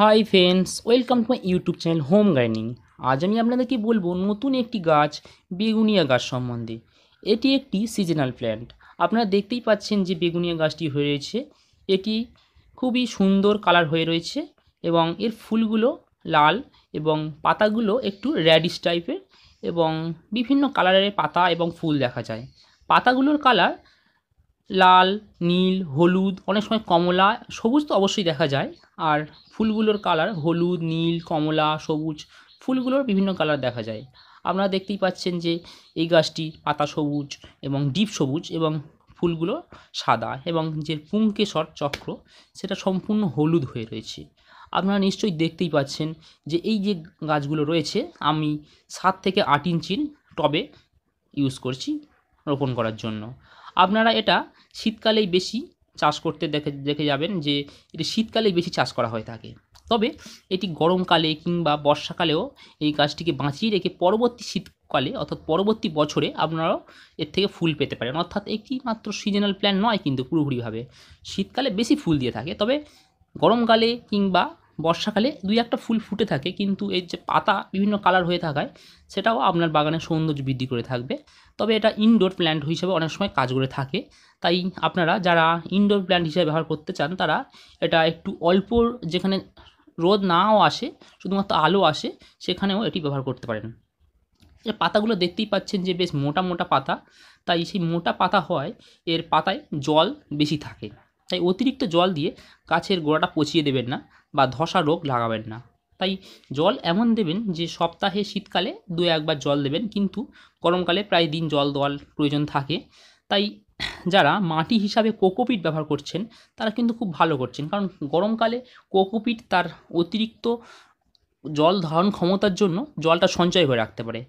high friends welcome to my YouTube channel home gardening আজ আমি আপনাদেরকে বলবো নতুন একটি গাছ বেগুনিয়া গাছ সম্বন্ধে এটি একটি সিজনাল প্ল্যান্ট আপনারা দেখতেই পাচ্ছেন যে বেগুনিয়া গাছটি হয়ে রয়েছে এটি খুবই সুন্দর কালার হয়ে রয়েছে এবং এর ফুলগুলো লাল এবং পাতাগুলো একটু র্যাডিশ টাইপের এবং বিভিন্ন কালারের পাতা এবং ফুল দেখা যায় পাতাগুলোর কালার লাল নীল হলুদ অনেক সময় কমলা সবুজ তো অবশ্যই দেখা যায় আর ফুলগুলোর কালার হলুদ নীল কমলা সবুজ ফুলগুলোর বিভিন্ন কালার দেখা যায় আপনারা দেখতেই পাচ্ছেন যে এই গাছটি পাতা সবুজ এবং ডিপ সবুজ এবং ফুলগুলো সাদা এবং যে পুঙ্কেশ্বর চক্র সেটা সম্পূর্ণ হলুদ হয়ে রয়েছে আপনারা নিশ্চয়ই দেখতেই পাচ্ছেন যে এই যে গাছগুলো রয়েছে আমি সাত থেকে আট ইঞ্চির টবে ইউজ করছি রোপণ করার জন্য আপনারা এটা শীতকালেই বেশি চাষ করতে দেখে দেখে যাবেন যে এটি শীতকালেই বেশি চাষ করা হয়ে থাকে তবে এটি গরমকালে কিংবা বর্ষাকালেও এই গাছটিকে বাঁচিয়ে রেখে পরবর্তী শীতকালে অর্থাৎ পরবর্তী বছরে আপনারাও এর থেকে ফুল পেতে পারেন অর্থাৎ একটি মাত্র সিজনাল প্ল্যান নয় কিন্তু পুরোপুরিভাবে শীতকালে বেশি ফুল দিয়ে থাকে তবে গরমকালে কিংবা বর্ষাকালে দুই একটা ফুল ফুটে থাকে কিন্তু এই যে পাতা বিভিন্ন কালার হয়ে থাকায় সেটাও আপনার বাগানের সৌন্দর্য বৃদ্ধি করে থাকবে তবে এটা ইনডোর প্ল্যান্ট হিসেবে অনেক সময় কাজ করে থাকে তাই আপনারা যারা ইনডোর প্ল্যান্ট হিসেবে ব্যবহার করতে চান তারা এটা একটু অল্প যেখানে রোদ নাও আসে শুধুমাত্র আলো আসে সেখানেও এটি ব্যবহার করতে পারেন যে পাতাগুলো দেখতেই পাচ্ছেন যে বেশ মোটা মোটা পাতা তাই সেই মোটা পাতা হয় এর পাতায় জল বেশি থাকে তাই অতিরিক্ত জল দিয়ে গাছের গোড়াটা পচিয়ে দেবেন না বা ধসা রোগ লাগাবেন না তাই জল এমন দেবেন যে সপ্তাহে শীতকালে দু একবার জল দেবেন কিন্তু গরমকালে প্রায় দিন জল দেওয়ার প্রয়োজন থাকে তাই যারা মাটি হিসাবে কোকোপিট ব্যবহার করছেন তারা কিন্তু খুব ভালো করছেন কারণ গরমকালে কোকোপিট তার অতিরিক্ত জল ধারণ ক্ষমতার জন্য জলটা সঞ্চয় হয়ে রাখতে পারে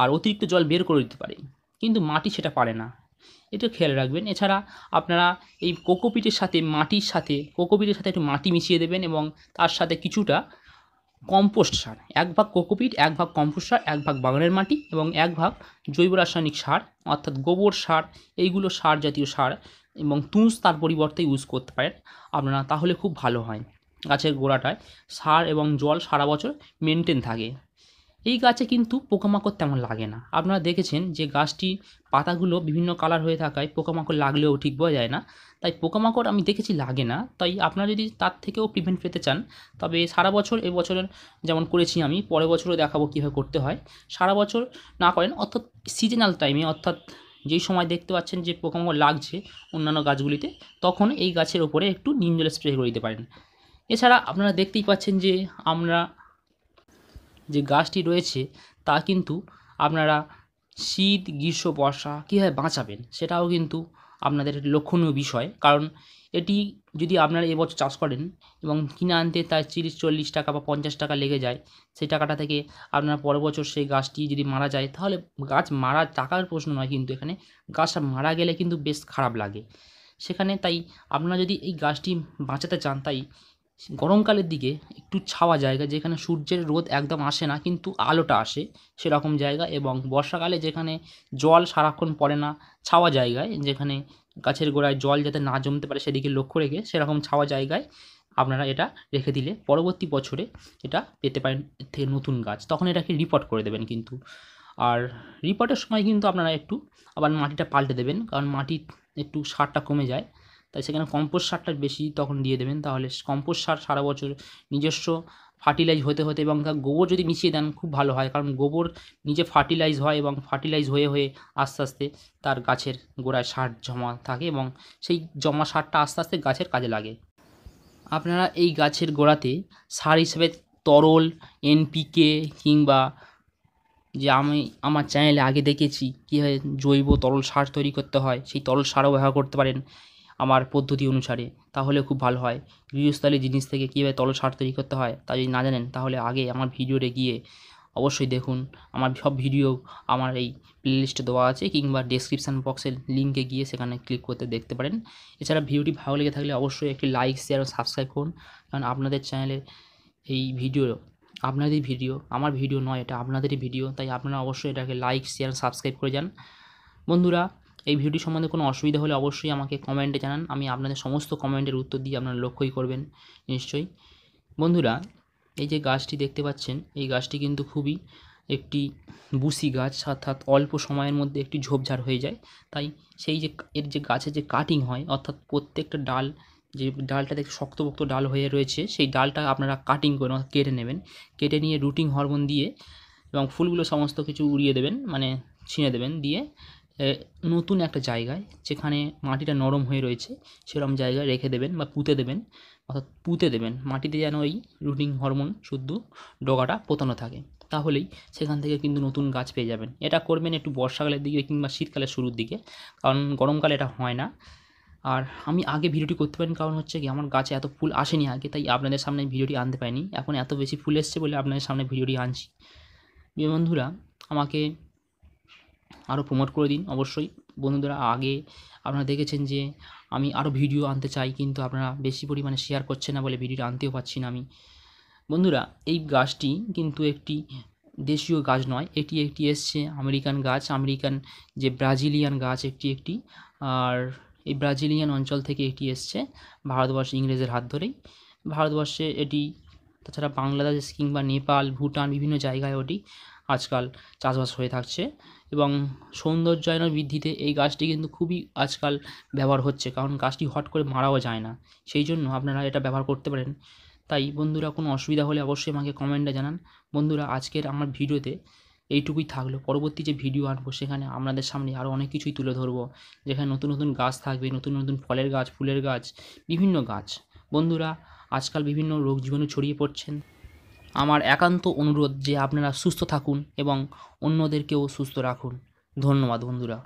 আর অতিরিক্ত জল বের করে দিতে পারে কিন্তু মাটি সেটা পারে না এটা খেয়াল রাখবেন এছাড়া আপনারা এই কোকোপিটের সাথে মাটির সাথে কোকোপিটের সাথে একটু মাটি মিশিয়ে দেবেন এবং তার সাথে কিছুটা কম্পোস্ট সার এক ভাগ কোকোপিট এক ভাগ কম্পোস্ট সার এক ভাগ বাগানের মাটি এবং এক ভাগ জৈব রাসায়নিক সার অর্থাৎ গোবর সার এইগুলো সার জাতীয় সার এবং তুঁজ তার পরিবর্তে ইউজ করতে পারেন আপনারা তাহলে খুব ভালো হয় গাছের গোড়াটায় সার এবং জল সারা বছর মেনটেন থাকে এই গাছে কিন্তু পোকামাকড় তেমন লাগে না আপনারা দেখেছেন যে গাছটি পাতাগুলো বিভিন্ন কালার হয়ে থাকায় পোকামাকড় লাগলেও ঠিক বোঝা যায় না তাই পোকামাকড় আমি দেখেছি লাগে না তাই আপনারা যদি তার থেকেও প্রিভেন্ট পেতে চান তবে সারা বছর এবছরের যেমন করেছি আমি পরের বছরও দেখাবো কীভাবে করতে হয় সারা বছর না করেন অর্থাৎ সিজনাল টাইমে অর্থাৎ যেই সময় দেখতে পাচ্ছেন যে পোকামাকড় লাগছে অন্যান্য গাছগুলিতে তখন এই গাছের ওপরে একটু জলে স্প্রে করে দিতে পারেন এছাড়া আপনারা দেখতেই পাচ্ছেন যে আমরা যে গাছটি রয়েছে তা কিন্তু আপনারা শীত গ্রীষ্ম বর্ষা কীভাবে বাঁচাবেন সেটাও কিন্তু আপনাদের লক্ষণীয় বিষয় কারণ এটি যদি আপনারা এবছর চাষ করেন এবং কিনে আনতে তার তিরিশ চল্লিশ টাকা বা পঞ্চাশ টাকা লেগে যায় সেই টাকাটা থেকে আপনার পরের বছর সেই গাছটি যদি মারা যায় তাহলে গাছ মারা টাকার প্রশ্ন নয় কিন্তু এখানে গাছটা মারা গেলে কিন্তু বেশ খারাপ লাগে সেখানে তাই আপনারা যদি এই গাছটি বাঁচাতে চান তাই গরমকালের দিকে একটু ছাওয়া জায়গা যেখানে সূর্যের রোদ একদম আসে না কিন্তু আলোটা আসে সেরকম জায়গা এবং বর্ষাকালে যেখানে জল সারাক্ষণ পড়ে না ছাওয়া জায়গায় যেখানে গাছের গোড়ায় জল যাতে না জমতে পারে সেদিকে লক্ষ্য রেখে সেরকম ছাওয়া জায়গায় আপনারা এটা রেখে দিলে পরবর্তী বছরে এটা পেতে পারেন এর থেকে নতুন গাছ তখন এটাকে রিপোর্ট করে দেবেন কিন্তু আর রিপোর্টের সময় কিন্তু আপনারা একটু আবার মাটিটা পাল্টে দেবেন কারণ মাটি একটু সারটা কমে যায় তাই সেখানে কম্পোস্ট সারটা বেশি তখন দিয়ে দেবেন তাহলে কম্পোস্ট সার সারা বছর নিজস্ব ফার্টিলাইজ হতে হতে এবং তার গোবর যদি মিশিয়ে দেন খুব ভালো হয় কারণ গোবর নিজে ফার্টিলাইজ হয় এবং ফার্টিলাইজ হয়ে হয়ে আস্তে আস্তে তার গাছের গোড়ায় সার জমা থাকে এবং সেই জমা সারটা আস্তে আস্তে গাছের কাজে লাগে আপনারা এই গাছের গোড়াতে সার হিসেবে তরল এনপিকে কিংবা যে আমি আমার চ্যানেলে আগে দেখেছি কীভাবে জৈব তরল সার তৈরি করতে হয় সেই তরল সারও ব্যবহার করতে পারেন আমার পদ্ধতি অনুসারে তাহলে খুব ভালো হয় গৃহস্থলী জিনিস থেকে কীভাবে তলসার তৈরি করতে হয় তা যদি না জানেন তাহলে আগে আমার ভিডিওতে গিয়ে অবশ্যই দেখুন আমার সব ভিডিও আমার এই প্লেলিস্টে দেওয়া আছে কিংবা ডিসক্রিপশান বক্সের লিঙ্কে গিয়ে সেখানে ক্লিক করতে দেখতে পারেন এছাড়া ভিডিওটি ভালো লেগে থাকলে অবশ্যই একটি লাইক শেয়ার ও সাবস্ক্রাইব করুন কারণ আপনাদের চ্যানেলের এই ভিডিও আপনাদেরই ভিডিও আমার ভিডিও নয় এটা আপনাদেরই ভিডিও তাই আপনারা অবশ্যই এটাকে লাইক শেয়ার সাবস্ক্রাইব করে যান বন্ধুরা এই ভিডিও সম্বন্ধে কোনো অসুবিধা হলে অবশ্যই আমাকে কমেন্টে জানান আমি আপনাদের সমস্ত কমেন্টের উত্তর দিয়ে আপনারা লক্ষ্যই করবেন নিশ্চয়ই বন্ধুরা এই যে গাছটি দেখতে পাচ্ছেন এই গাছটি কিন্তু খুবই একটি বুসি গাছ অর্থাৎ অল্প সময়ের মধ্যে একটি ঝোপঝাড় হয়ে যায় তাই সেই যে এর যে গাছে যে কাটিং হয় অর্থাৎ প্রত্যেকটা ডাল যে ডালটা দেখে শক্তপোক্ত ডাল হয়ে রয়েছে সেই ডালটা আপনারা কাটিং করে কেটে নেবেন কেটে নিয়ে রুটিং হরমোন দিয়ে এবং ফুলগুলো সমস্ত কিছু উড়িয়ে দেবেন মানে ছিঁড়ে দেবেন দিয়ে নতুন একটা জায়গায় যেখানে মাটিটা নরম হয়ে রয়েছে সেরকম জায়গায় রেখে দেবেন বা পুঁতে দেবেন অর্থাৎ পুঁতে দেবেন মাটিতে যেন ওই রুটিং হরমোন শুদ্ধ ডগাটা পোতানো থাকে তাহলেই সেখান থেকে কিন্তু নতুন গাছ পেয়ে যাবেন এটা করবেন একটু বর্ষাকালের দিকে কিংবা শীতকালের শুরুর দিকে কারণ গরমকালে এটা হয় না আর আমি আগে ভিডিওটি করতে পারি কারণ হচ্ছে কি আমার গাছে এত ফুল আসেনি আগে তাই আপনাদের সামনে ভিডিওটি আনতে পারিনি এখন এত বেশি ফুল এসছে বলে আপনাদের সামনে ভিডিওটি আনছি বন্ধুরা আমাকে আরও প্রমোট করে দিন অবশ্যই বন্ধুরা আগে আপনারা দেখেছেন যে আমি আরও ভিডিও আনতে চাই কিন্তু আপনারা বেশি পরিমাণে শেয়ার করছেন না বলে ভিডিওটা আনতেও পারছি না আমি বন্ধুরা এই গাছটি কিন্তু একটি দেশীয় গাছ নয় এটি একটি এসছে আমেরিকান গাছ আমেরিকান যে ব্রাজিলিয়ান গাছ একটি একটি আর এই ব্রাজিলিয়ান অঞ্চল থেকে এটি এসছে ভারতবর্ষে ইংরেজের হাত ধরেই ভারতবর্ষে এটি তাছাড়া বাংলাদেশ কিংবা নেপাল ভুটান বিভিন্ন জায়গায় ওটি আজকাল চাষবাস হয়ে থাকছে এবং সৌন্দর্যায়ন বৃদ্ধিতে এই গাছটি কিন্তু খুবই আজকাল ব্যবহার হচ্ছে কারণ গাছটি হট করে মারাও যায় না সেই জন্য আপনারা এটা ব্যবহার করতে পারেন তাই বন্ধুরা কোনো অসুবিধা হলে অবশ্যই আমাকে কমেন্টে জানান বন্ধুরা আজকের আমার ভিডিওতে এইটুকুই থাকলো পরবর্তী যে ভিডিও আনবো সেখানে আপনাদের সামনে আরও অনেক কিছুই তুলে ধরবো যেখানে নতুন নতুন গাছ থাকবে নতুন নতুন ফলের গাছ ফুলের গাছ বিভিন্ন গাছ বন্ধুরা আজকাল বিভিন্ন রোগ জীবাণু ছড়িয়ে পড়ছেন আমার একান্ত অনুরোধ যে আপনারা সুস্থ থাকুন এবং অন্যদেরকেও সুস্থ রাখুন ধন্যবাদ বন্ধুরা